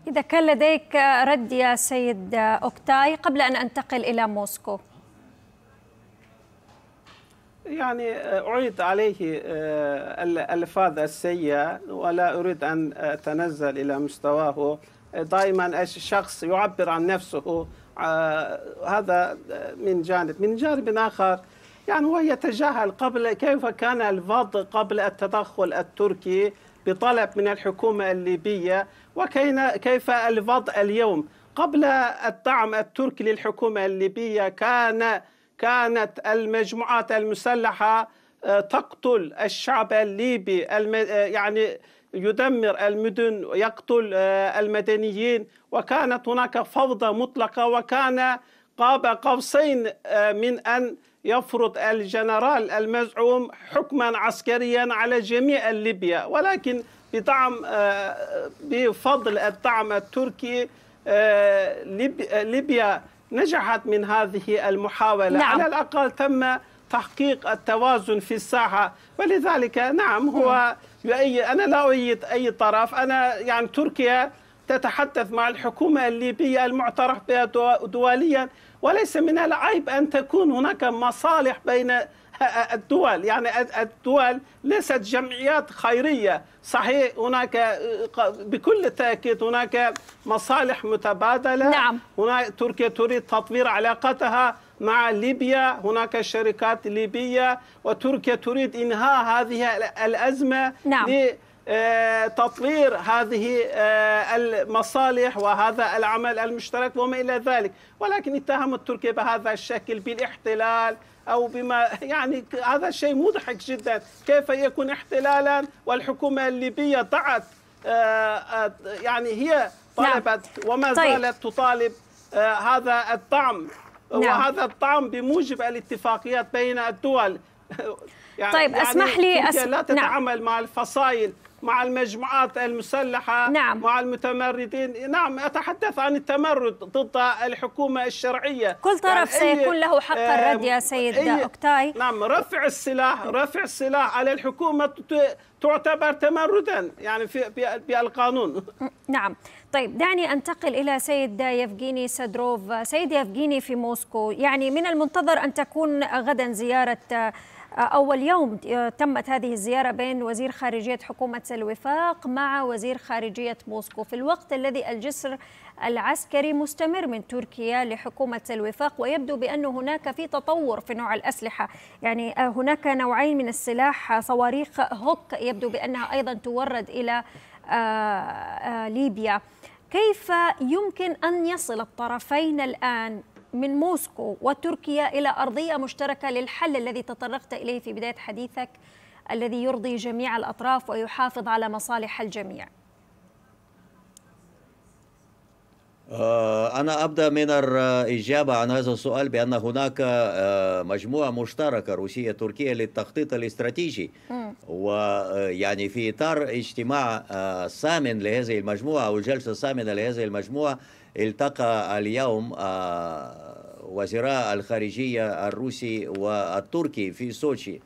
إذا كان لديك رد يا سيد أوكتاي قبل أن أنتقل إلى موسكو يعني آه، أعيد عليه آه، الألفاظ السيئة ولا أريد أن أتنزل إلى مستواه دائما الشخص يعبر عن نفسه آه، هذا من جانب من جانب آخر يعني هو يتجاهل قبل كيف كان الوضع قبل التدخل التركي بطلب من الحكومة الليبية وكيف الوضع اليوم قبل الدعم التركي للحكومة الليبية كان كانت المجموعات المسلحة آه، تقتل الشعب الليبي آه، يعني يدمر المدن ويقتل آه، المدنيين وكانت هناك فوضى مطلقة وكان قاب قوسين من أن يفرض الجنرال المزعوم حكما عسكريا على جميع ليبيا ولكن بدعم بفضل الدعم التركي ليبيا نجحت من هذه المحاولة نعم. على الأقل تم تحقيق التوازن في الساحة ولذلك نعم هو يؤيد أنا لا أؤيد أي طرف أنا يعني تركيا تتحدث مع الحكومة الليبية المعترف بها دوليا وليس من العيب أن تكون هناك مصالح بين الدول يعني الدول ليست جمعيات خيرية صحيح هناك بكل تأكيد هناك مصالح متبادلة نعم. هناك تركيا تريد تطوير علاقتها مع ليبيا هناك شركات ليبية وتركيا تريد إنهاء هذه الأزمة نعم. آه، تطوير هذه آه، المصالح وهذا العمل المشترك وما إلى ذلك ولكن اتهمت تركيا بهذا الشكل بالاحتلال أو بما يعني هذا شيء مضحك جدا كيف يكون احتلالا والحكومة الليبية دعت آه، آه، يعني هي نعم. طالبت وما طيب. زالت تطالب آه، هذا الطعم نعم. وهذا الطعم بموجب الاتفاقيات بين الدول يعني طيب يعني اسمح لي أس... لا نعم. تتعامل نعم. مع الفصائل مع المجموعات المسلحة نعم. مع المتمردين نعم أتحدث عن التمرد ضد الحكومة الشرعية كل طرف يعني سيكون له حق الرد يا سيد أوكتاي نعم رفع السلاح رفع السلاح على الحكومة تعتبر تمردا يعني في بالقانون نعم طيب دعني أنتقل إلى سيد يفجيني سادروف سيد يفجيني في موسكو يعني من المنتظر أن تكون غدا زيارة أول يوم آه، تمت هذه الزيارة بين وزير خارجية حكومة الوفاق مع وزير خارجية موسكو في الوقت الذي الجسر العسكري مستمر من تركيا لحكومة الوفاق ويبدو بأن هناك في تطور في نوع الأسلحة يعني آه، هناك نوعين من السلاح آه، صواريخ هوك يبدو بأنها أيضا تورد إلى ليبيا كيف يمكن أن يصل الطرفين الآن من موسكو وتركيا إلى أرضية مشتركة للحل الذي تطرقت إليه في بداية حديثك الذي يرضي جميع الأطراف ويحافظ على مصالح الجميع آه، أنا أبدأ من الإجابة عن هذا السؤال بأن هناك آه، مجموعة مشتركة روسية تركيا للتخطيط الاستراتيجي ويعني آه، في إطار اجتماع سامن لهذه المجموعة أو الجلسة السامنة لهذه المجموعة التقى اليوم آه، وزراء الخارجية الروسي والتركي في سوتشي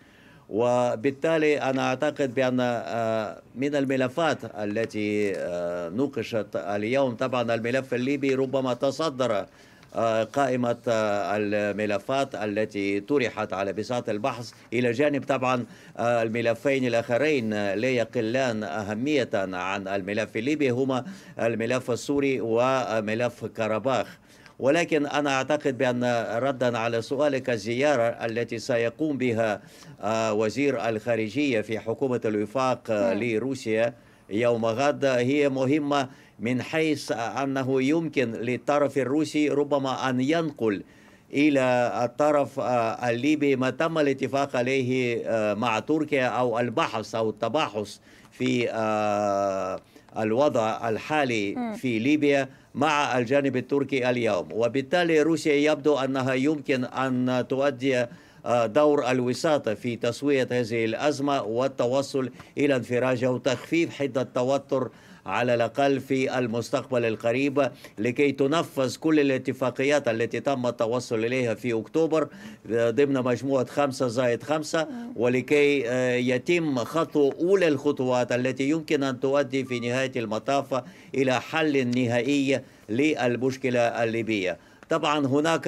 وبالتالي أنا أعتقد بأن آه، من الملفات التي آه، نوقشت اليوم طبعا الملف الليبي ربما تصدر قائمة الملفات التي طرحت على بساط البحث إلى جانب طبعا آه، الملفين الآخرين لا يقلان أهمية عن الملف الليبي هما الملف السوري وملف كرباخ ولكن انا اعتقد بان ردا على سؤالك الزياره التي سيقوم بها آه، وزير الخارجيه في حكومه الوفاق نعم. لروسيا يوم غد هي مهمه من حيث أنه يمكن للطرف الروسي ربما أن ينقل إلى الطرف آه، الليبي ما تم الاتفاق عليه آه، مع تركيا أو البحث أو التباحث في آه، الوضع الحالي في ليبيا مع الجانب التركي اليوم وبالتالي روسيا يبدو أنها يمكن أن تؤدي دور الوساطة في تسوية هذه الأزمة والتوصل إلى انفراج وتخفيف حدة التوتر على الأقل في المستقبل القريب لكي تنفذ كل الاتفاقيات التي تم التوصل إليها في أكتوبر آه، ضمن مجموعة خمسة زائد خمسة آه. ولكي آه، يتم خطو أولى الخطوات التي يمكن أن تؤدي في نهاية المطاف إلى حل نهائي للمشكلة الليبية طبعا هناك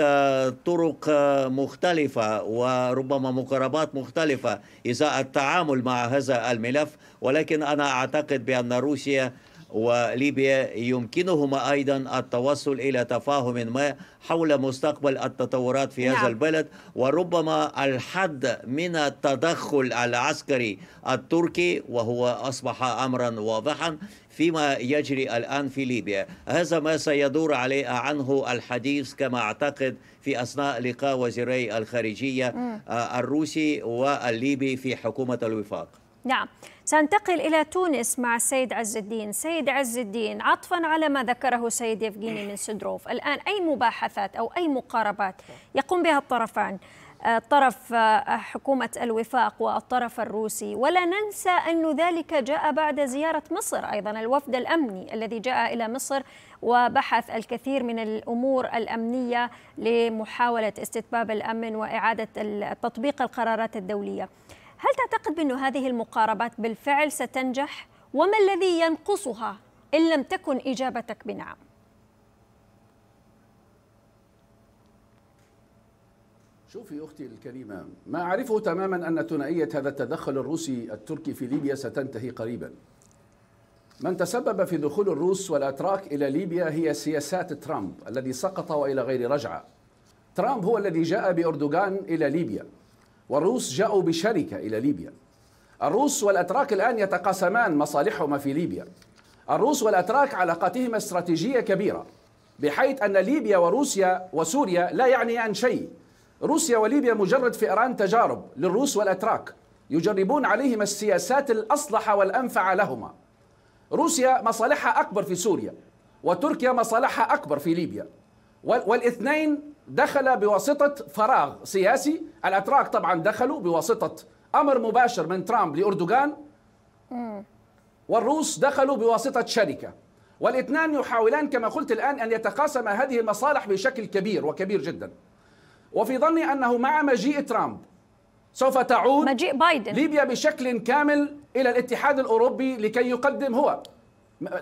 طرق مختلفة وربما مقاربات مختلفة إزاء التعامل مع هذا الملف ولكن أنا أعتقد بأن روسيا وليبيا يمكنهما أيضا التوصل إلى تفاهم ما حول مستقبل التطورات في نعم. هذا البلد وربما الحد من التدخل العسكري التركي وهو أصبح أمرا واضحا فيما يجري الآن في ليبيا هذا ما سيدور عليه عنه الحديث كما أعتقد في أثناء لقاء وزيري الخارجية آه، الروسي والليبي في حكومة الوفاق نعم سأنتقل إلى تونس مع السيد عز الدين سيد عز الدين عطفا على ما ذكره سيد يفغيني من سدروف الآن أي مباحثات أو أي مقاربات يقوم بها الطرفان آه، طرف آه، حكومة الوفاق والطرف الروسي ولا ننسى أن ذلك جاء بعد زيارة مصر أيضا الوفد الأمني الذي جاء إلى مصر وبحث الكثير من الأمور الأمنية لمحاولة استتباب الأمن وإعادة تطبيق القرارات الدولية هل تعتقد بأن هذه المقاربات بالفعل ستنجح؟ وما الذي ينقصها إن لم تكن إجابتك بنعم؟ شوفي أختي الكريمة ما أعرفه تماما أن ثنائية هذا التدخل الروسي التركي في ليبيا ستنتهي قريبا من تسبب في دخول الروس والأتراك إلى ليبيا هي سياسات ترامب الذي سقط وإلى غير رجعة ترامب هو الذي جاء بأردوغان إلى ليبيا والروس جاءوا بشركة إلى ليبيا الروس والأتراك الآن يتقاسمان مصالحهما في ليبيا الروس والأتراك علاقاتهما استراتيجية كبيرة بحيث أن ليبيا وروسيا وسوريا لا يعنيان شيء روسيا وليبيا مجرد فئران تجارب للروس والأتراك يجربون عليهما السياسات الأصلح والأنفع لهما روسيا مصالحها أكبر في سوريا وتركيا مصالحها أكبر في ليبيا والاثنين دخل بواسطة فراغ سياسي الأتراك طبعا دخلوا بواسطة أمر مباشر من ترامب لأردوغان والروس دخلوا بواسطة شركة والاثنان يحاولان كما قلت الآن أن يتقاسم هذه المصالح بشكل كبير وكبير جدا وفي ظني أنه مع مجيء ترامب سوف تعود مجيء بايدن ليبيا بشكل كامل إلى الاتحاد الأوروبي لكي يقدم هو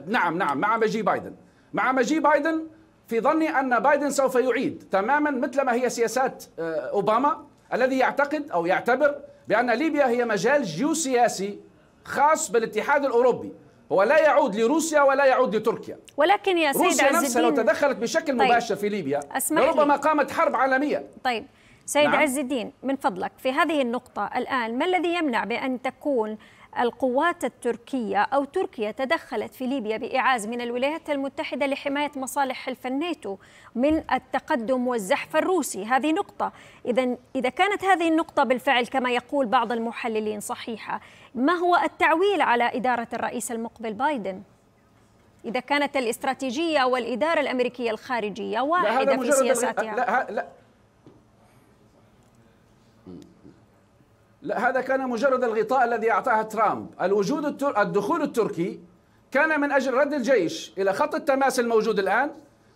نعم نعم مع مجيء بايدن مع مجيء بايدن في ظني أن بايدن سوف يعيد تماما مثل ما هي سياسات آه، أوباما الذي يعتقد أو يعتبر بأن ليبيا هي مجال جيوسياسي خاص بالاتحاد الأوروبي هو لا يعود لروسيا ولا يعود لتركيا ولكن يا سيد روسيا نفسها لو تدخلت بشكل طيب. مباشر في ليبيا لربما قامت حرب عالمية طيب سيد نعم. عز الدين من فضلك في هذه النقطة الآن ما الذي يمنع بأن تكون القوات التركية أو تركيا تدخلت في ليبيا بإعاز من الولايات المتحدة لحماية مصالح حلف الناتو من التقدم والزحف الروسي هذه نقطة إذا إذا كانت هذه النقطة بالفعل كما يقول بعض المحللين صحيحة ما هو التعويل على إدارة الرئيس المقبل بايدن؟ إذا كانت الاستراتيجية والإدارة الأمريكية الخارجية واحدة في سياساتها لا, لا لا هذا كان مجرد الغطاء الذي اعطاه ترامب الوجود التر... الدخول التركي كان من أجل رد الجيش إلى خط التماس الموجود الآن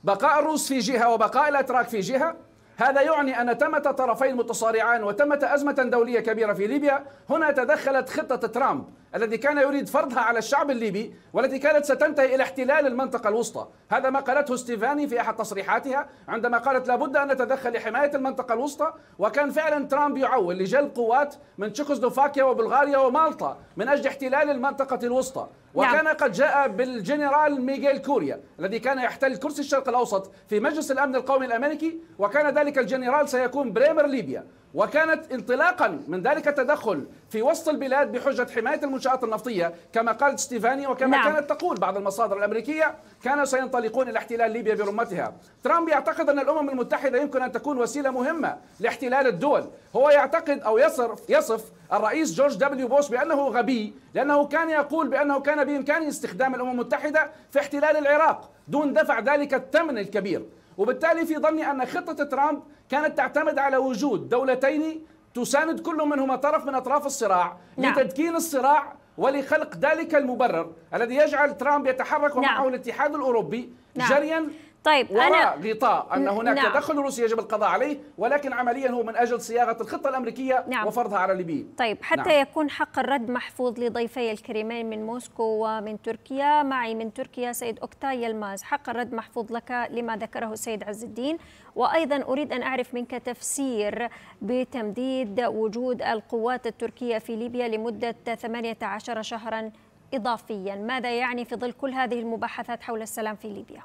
بقاء الروس في جهة وبقاء الأتراك في جهة هذا يعني أن تمت طرفين متصارعان وتمت أزمة دولية كبيرة في ليبيا هنا تدخلت خطة ترامب الذي كان يريد فرضها على الشعب الليبي والتي كانت ستنتهي إلى احتلال المنطقة الوسطى هذا ما قالته ستيفاني في أحد تصريحاتها عندما قالت لابد أن نتدخل لحماية المنطقة الوسطى وكان فعلا ترامب يعول لجلب قوات من تشيكوسلوفاكيا وبلغاريا ومالطا من أجل احتلال المنطقة الوسطى نعم. وكان نعم. قد جاء بالجنرال ميغيل كوريا الذي كان يحتل كرسي الشرق الأوسط في مجلس الأمن القومي الأمريكي وكان ذلك الجنرال سيكون بريمر ليبيا وكانت انطلاقا من ذلك التدخل في وسط البلاد بحجة حماية المنشآت النفطية كما قالت ستيفاني وكما نعم. كانت تقول بعض المصادر الأمريكية كانوا سينطلقون إلى احتلال ليبيا برمتها ترامب يعتقد أن الأمم المتحدة يمكن أن تكون وسيلة مهمة لاحتلال الدول هو يعتقد أو يصف, يصف الرئيس جورج دبليو بوش بأنه غبي لأنه كان يقول بأنه كان بإمكانه استخدام الأمم المتحدة في احتلال العراق دون دفع ذلك الثمن الكبير وبالتالي في ظني أن خطة ترامب كانت تعتمد على وجود دولتين تساند كل منهما طرف من أطراف الصراع نعم. لتدكين الصراع ولخلق ذلك المبرر الذي يجعل ترامب يتحرك نعم. الاتحاد الأوروبي نعم. جريا طيب وراء أنا غطاء أن هناك نعم. تدخل روسي يجب القضاء عليه ولكن عمليا هو من أجل صياغة الخطة الأمريكية نعم. وفرضها على الليبيين طيب حتى نعم. يكون حق الرد محفوظ لضيفي الكريمين من موسكو ومن تركيا معي من تركيا سيد اوكتاي يلماز حق الرد محفوظ لك لما ذكره السيد عز الدين وأيضا أريد أن أعرف منك تفسير بتمديد وجود القوات التركية في ليبيا لمدة 18 شهرا إضافيا ماذا يعني في ظل كل هذه المباحثات حول السلام في ليبيا؟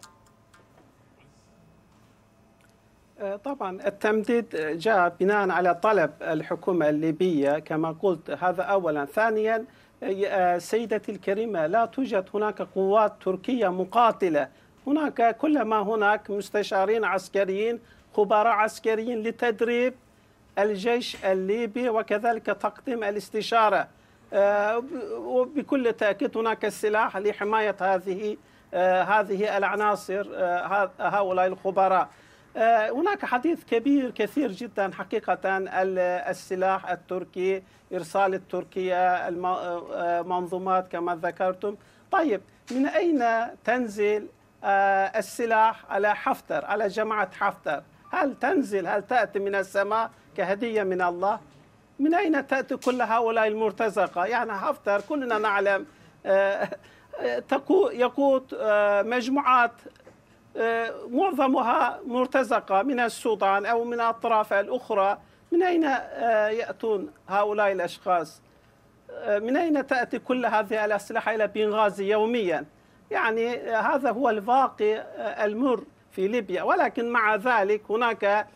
آه، طبعا التمديد جاء بناء على طلب الحكومة الليبية كما قلت هذا أولا ثانيا آه، آه، سيدتي الكريمة لا توجد هناك قوات تركية مقاتلة هناك كل ما هناك مستشارين عسكريين خبراء عسكريين لتدريب الجيش الليبي وكذلك تقديم الاستشارة وبكل تأكيد هناك السلاح لحماية هذه هذه العناصر هؤلاء الخبراء آه، هناك حديث كبير كثير جدا حقيقة السلاح التركي إرسال التركية المنظومات آه، كما ذكرتم طيب من أين تنزل آه، السلاح على حفتر على جماعة حفتر هل تنزل هل تأتي من السماء كهدية من الله من أين تأتي كل هؤلاء المرتزقة يعني حفتر كلنا نعلم يقود مجموعات معظمها مرتزقة من السودان أو من الاطراف الأخرى من أين آه، يأتون هؤلاء الأشخاص آه، من أين تأتي كل هذه الأسلحة إلى بنغازي يوميا يعني آه، هذا هو الواقع المر في ليبيا ولكن مع ذلك هناك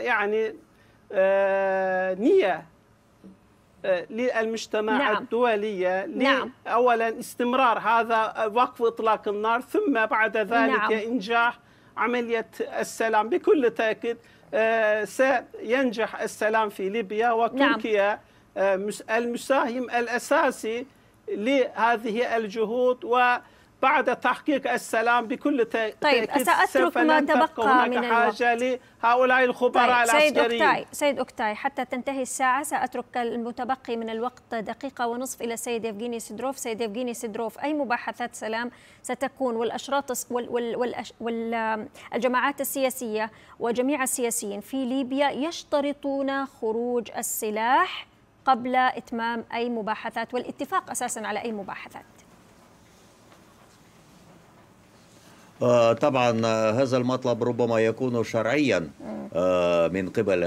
يعني نية للمجتمع نعم. الدولية نعم. أولا استمرار هذا وقف إطلاق النار ثم بعد ذلك نعم. إنجاح عملية السلام بكل تأكيد آه، سينجح السلام في ليبيا وتركيا نعم. آه، المساهم الأساسي لهذه الجهود و بعد تحقيق السلام بكل طيب، تأكيد طيب سأترك ما تبقى من حاجة لهؤلاء الخبراء طيب. العسكريين سيد أكتاي. سيد أكتاي حتى تنتهي الساعة سأترك المتبقي من الوقت دقيقة ونصف إلى سيد يفجيني سيدروف سيد يفجيني سيدروف أي مباحثات سلام ستكون والأشراط والجماعات السياسية وجميع السياسيين في ليبيا يشترطون خروج السلاح قبل إتمام أي مباحثات والاتفاق أساسا على أي مباحثات آه، طبعا آه، هذا المطلب ربما يكون شرعيا آه، من قبل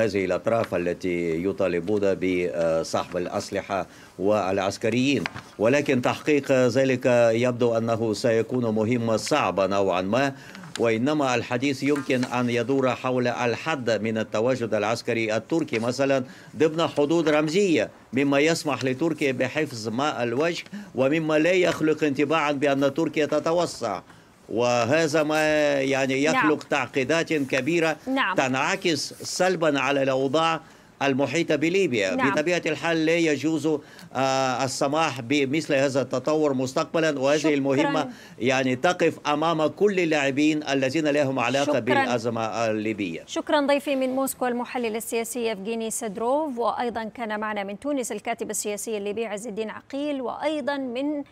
هذه الأطراف التي يطالبون بسحب الأسلحة والعسكريين ولكن تحقيق ذلك يبدو أنه سيكون مهم صعبا نوعا ما وإنما الحديث يمكن أن يدور حول الحد من التواجد العسكري التركي مثلا ضمن حدود رمزية مما يسمح لتركيا بحفظ ماء الوجه ومما لا يخلق انطباعا بأن تركيا تتوسع وهذا ما يعني يخلق نعم. تعقيدات كبيرة نعم. تنعكس سلبا على الأوضاع المحيطة بليبيا نعم. بطبيعة الحال لا يجوز آه، السماح بمثل هذا التطور مستقبلا وهذه شكراً. المهمة يعني تقف أمام كل اللاعبين الذين لهم علاقة شكراً. بالأزمة الليبية شكرا ضيفي من موسكو المحلل السياسي افغيني سدروف وأيضا كان معنا من تونس الكاتب السياسي الليبي عز الدين عقيل وأيضا من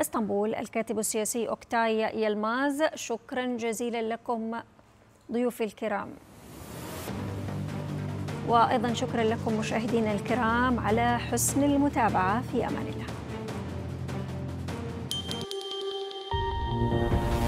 اسطنبول الكاتب السياسي أوكتاي يلماز شكرا جزيلا لكم ضيوفي الكرام وأيضا شكرا لكم مشاهدينا الكرام على حسن المتابعة في أمان الله